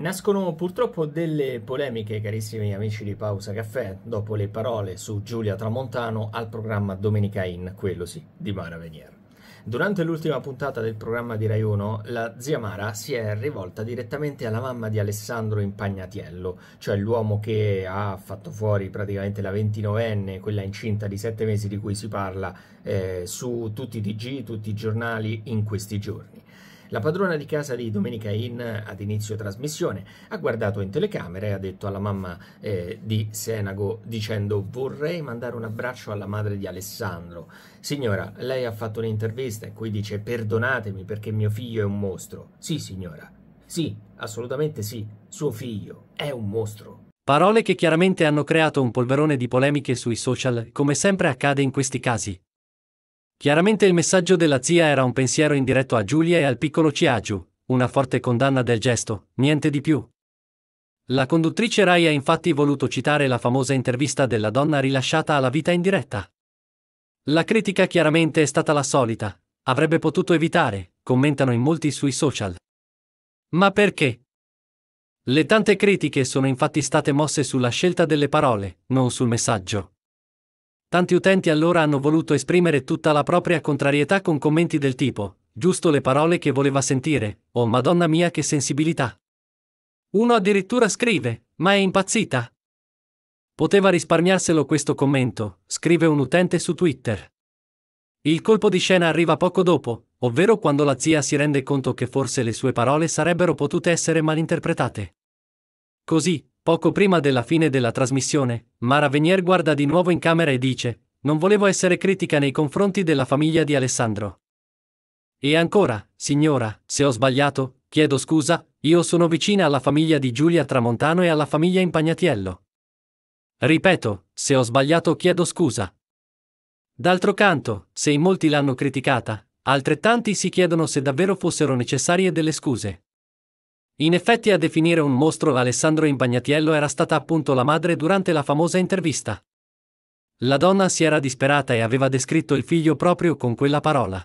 Nascono purtroppo delle polemiche, carissimi amici di Pausa Caffè, dopo le parole su Giulia Tramontano al programma Domenica In, quello sì, di Mara Venier. Durante l'ultima puntata del programma di Rai 1, la zia Mara si è rivolta direttamente alla mamma di Alessandro Impagnatiello, cioè l'uomo che ha fatto fuori praticamente la ventinovenne, quella incinta di 7 mesi di cui si parla, eh, su tutti i TG, tutti i giornali in questi giorni. La padrona di casa di Domenica Inn ad inizio trasmissione ha guardato in telecamera e ha detto alla mamma eh, di Senago dicendo vorrei mandare un abbraccio alla madre di Alessandro. Signora, lei ha fatto un'intervista in cui dice perdonatemi perché mio figlio è un mostro. Sì, signora. Sì, assolutamente sì. Suo figlio è un mostro. Parole che chiaramente hanno creato un polverone di polemiche sui social, come sempre accade in questi casi. Chiaramente il messaggio della zia era un pensiero indiretto a Giulia e al piccolo Ciagiu, una forte condanna del gesto, niente di più. La conduttrice Rai ha infatti voluto citare la famosa intervista della donna rilasciata alla vita in diretta. La critica chiaramente è stata la solita, avrebbe potuto evitare, commentano in molti sui social. Ma perché? Le tante critiche sono infatti state mosse sulla scelta delle parole, non sul messaggio. Tanti utenti allora hanno voluto esprimere tutta la propria contrarietà con commenti del tipo, giusto le parole che voleva sentire, oh madonna mia che sensibilità. Uno addirittura scrive, ma è impazzita. Poteva risparmiarselo questo commento, scrive un utente su Twitter. Il colpo di scena arriva poco dopo, ovvero quando la zia si rende conto che forse le sue parole sarebbero potute essere malinterpretate. Così, Poco prima della fine della trasmissione, Mara Venier guarda di nuovo in camera e dice, non volevo essere critica nei confronti della famiglia di Alessandro. E ancora, signora, se ho sbagliato, chiedo scusa, io sono vicina alla famiglia di Giulia Tramontano e alla famiglia Impagnatiello. Ripeto, se ho sbagliato chiedo scusa. D'altro canto, se in molti l'hanno criticata, altrettanti si chiedono se davvero fossero necessarie delle scuse. In effetti a definire un mostro Alessandro Impagnatiello era stata appunto la madre durante la famosa intervista. La donna si era disperata e aveva descritto il figlio proprio con quella parola.